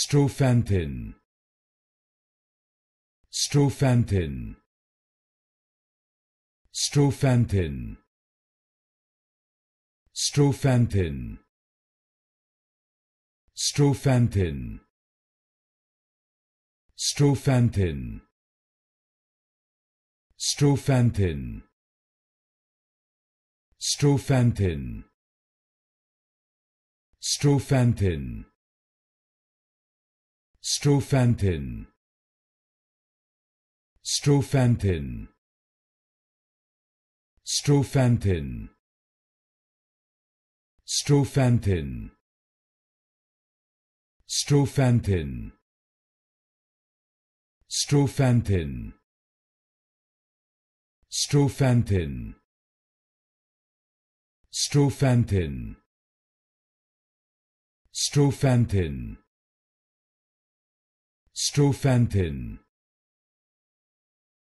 Strophanthin. Strophanthin. Strophanthin. Strophanthin. Strophanthin. Strophanthin. Strophanthin. Strophanthin. Strophanthin. Strophanthin. Strophanthin. Strophanthin. Strophanthin. Strophanthin. Strophanthin. Strophanthin. Strophanthin. Strophanthin